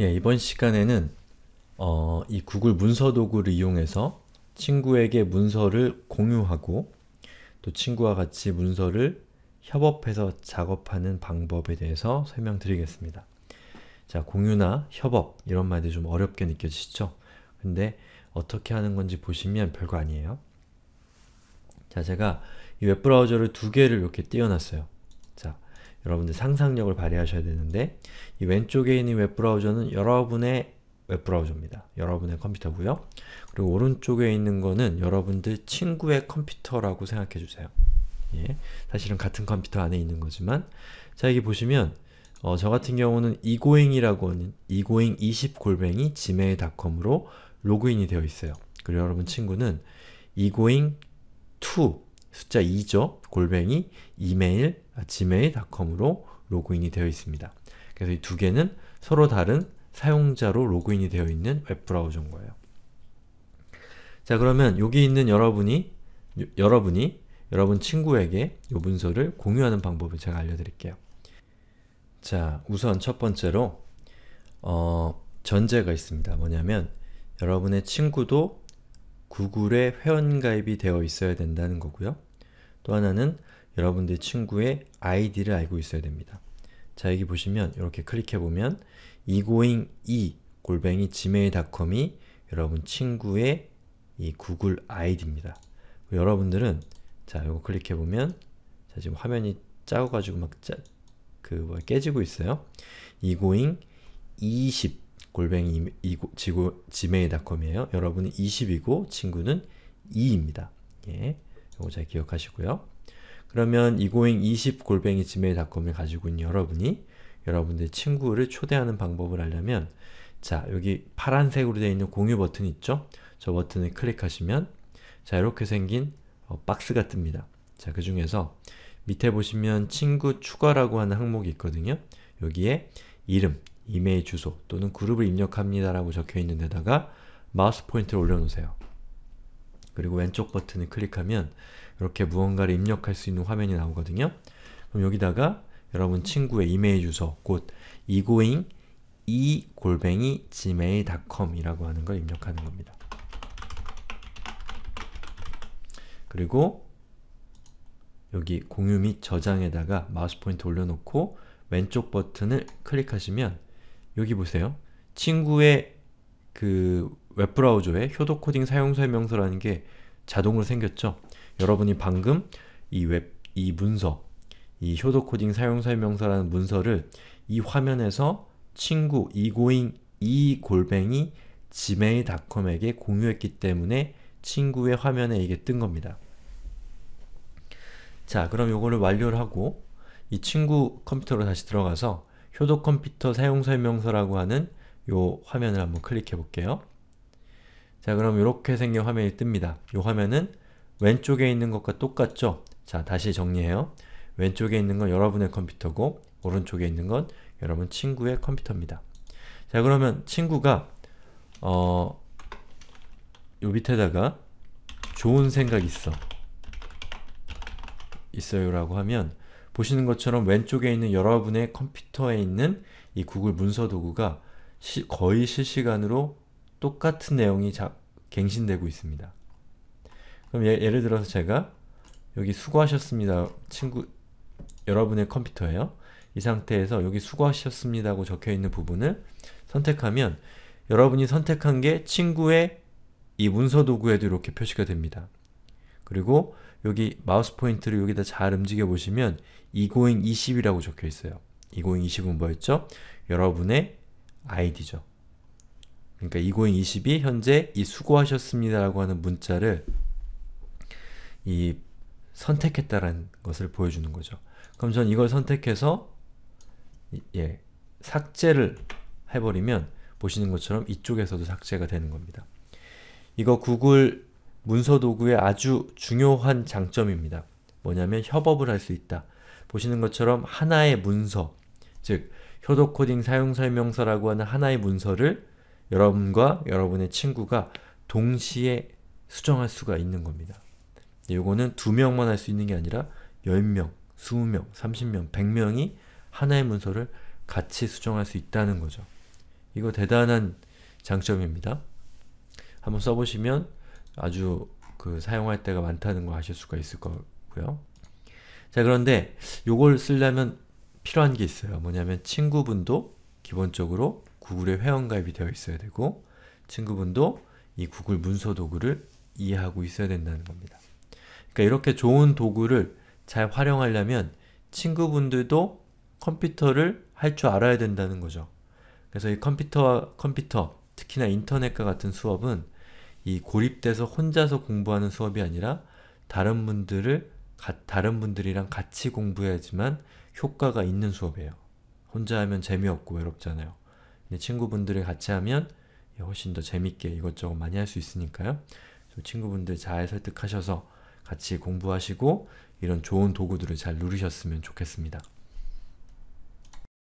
예, 이번 시간에는 어, 이 구글 문서 도구를 이용해서 친구에게 문서를 공유하고 또 친구와 같이 문서를 협업해서 작업하는 방법에 대해서 설명드리겠습니다. 자, 공유나 협업 이런 말들이 좀 어렵게 느껴지시죠? 근데 어떻게 하는 건지 보시면 별거 아니에요. 자, 제가 이 웹브라우저를 두 개를 이렇게 띄워놨어요. 여러분들 상상력을 발휘하셔야 되는데 이 왼쪽에 있는 웹브라우저는 여러분의 웹브라우저입니다. 여러분의 컴퓨터고요. 그리고 오른쪽에 있는 거는 여러분들 친구의 컴퓨터라고 생각해주세요. 예, 사실은 같은 컴퓨터 안에 있는 거지만 자 여기 보시면 어, 저 같은 경우는 이고잉이라고 하는 이고잉20 골뱅이 gmail.com으로 로그인이 되어 있어요. 그리고 여러분 친구는 이고잉2 숫자 2죠. 골뱅이 이메일 gmail.com으로 로그인이 되어 있습니다. 그래서 이 두 개는 서로 다른 사용자로 로그인이 되어 있는 웹브라우저인 거예요. 자 그러면 여기 있는 여러분이 요, 여러분이 여러분 친구에게 이 문서를 공유하는 방법을 제가 알려드릴게요. 자 우선 첫 번째로 어, 전제가 있습니다. 뭐냐면 여러분의 친구도 구글에 회원가입이 되어 있어야 된다는 거고요. 또 하나는 여러분들 의 친구의 아이디를 알고 있어야 됩니다. 자 여기 보시면 이렇게 클릭해보면 이고잉 e 골뱅이 gmail.com이 여러분 친구의 이 구글 아이디입니다. 여러분들은 자 이거 클릭해보면 자 지금 화면이 작아가지고 막그 뭐야 깨지고 있어요. 이고잉 20 골뱅이 이고, 지고, gmail.com이에요. 여러분이 20이고 친구는 2입니다. 예, 요거 잘 기억하시고요. 그러면 이고잉20 골뱅이 지메일닷컴을 가지고 있는 여러분이 여러분들 친구를 초대하는 방법을 알려면 자 여기 파란색으로 되어 있는 공유 버튼 있죠? 저 버튼을 클릭하시면 자 이렇게 생긴 어, 박스가 뜹니다. 자그 중에서 밑에 보시면 친구 추가라고 하는 항목이 있거든요. 여기에 이름, 이메일 주소 또는 그룹을 입력합니다 라고 적혀 있는 데다가 마우스 포인트를 올려놓으세요. 그리고 왼쪽 버튼을 클릭하면 이렇게 무언가를 입력할 수 있는 화면이 나오거든요. 그럼 여기다가 여러분 친구의 이메일 주소 곧 이고잉 이 e 골뱅이 gmail.com이라고 하는 걸 입력하는 겁니다. 그리고 여기 공유 및 저장에다가 마우스 포인트 올려놓고 왼쪽 버튼을 클릭하시면 여기 보세요. 친구의 그 웹브라우저에 효도코딩 사용설명서라는 게 자동으로 생겼죠? 여러분이 방금 이 웹, 이 문서, 이 효도코딩 사용설명서라는 문서를 이 화면에서 친구 이고잉 이 골뱅이 gmail.com에게 공유했기 때문에 친구의 화면에 이게 뜬 겁니다. 자, 그럼 요거를 완료를 하고 이 친구 컴퓨터로 다시 들어가서 효도 컴퓨터 사용설명서라고 하는 요 화면을 한번 클릭해 볼게요. 자, 그럼 이렇게 생긴 화면이 뜹니다. 요 화면은 왼쪽에 있는 것과 똑같죠? 자, 다시 정리해요. 왼쪽에 있는 건 여러분의 컴퓨터고 오른쪽에 있는 건 여러분 친구의 컴퓨터입니다. 자, 그러면 친구가 어... 요 밑에다가 좋은 생각 있어 있어요 라고 하면 보시는 것처럼 왼쪽에 있는 여러분의 컴퓨터에 있는 이 구글 문서 도구가 시, 거의 실시간으로 똑같은 내용이 자, 갱신되고 있습니다. 그럼 예, 를 들어서 제가 여기 수고하셨습니다 친구 여러분의 컴퓨터에요이 상태에서 여기 수고하셨습니다고 적혀있는 부분을 선택하면 여러분이 선택한 게 친구의 이 문서 도구에도 이렇게 표시가 됩니다. 그리고 여기 마우스 포인트를 여기다 잘 움직여 보시면 이고잉 20이라고 적혀 있어요. 이고잉 20은 뭐였죠? 여러분의 아이디죠. 그러니까 이고잉 20이 현재 이 수고하셨습니다라고 하는 문자를 이 선택했다는 것을 보여주는 거죠. 그럼 전 이걸 선택해서 예, 삭제를 해버리면 보시는 것처럼 이쪽에서도 삭제가 되는 겁니다. 이거 구글 문서 도구의 아주 중요한 장점입니다. 뭐냐면 협업을 할 수 있다. 보시는 것처럼 하나의 문서, 즉 효도 코딩 사용 설명서라고 하는 하나의 문서를 여러분과 여러분의 친구가 동시에 수정할 수가 있는 겁니다. 이거는두 명만 할 수 있는 게 아니라 10명, 20명, 30명, 100명이 하나의 문서를 같이 수정할 수 있다는 거죠. 이거 대단한 장점입니다. 한번 써보시면 아주 그 사용할 때가 많다는 거 아실 수가 있을 거고요. 자 그런데 요걸 쓰려면 필요한 게 있어요. 뭐냐면 친구분도 기본적으로 구글에 회원가입이 되어 있어야 되고 친구분도 이 구글 문서 도구를 이해하고 있어야 된다는 겁니다. 그러니까 이렇게 좋은 도구를 잘 활용하려면 친구분들도 컴퓨터를 할 줄 알아야 된다는 거죠. 그래서 이 컴퓨터와 컴퓨터, 특히나 인터넷과 같은 수업은 이 고립돼서 혼자서 공부하는 수업이 아니라 다른 분들을 가, 다른 분들이랑 같이 공부해야지만 효과가 있는 수업이에요. 혼자 하면 재미없고 외롭잖아요. 근데 친구분들이 같이 하면 훨씬 더 재밌게 이것저것 많이 할 수 있으니까요. 친구분들 잘 설득하셔서 같이 공부하시고 이런 좋은 도구들을 잘누르셨으면 좋겠습니다.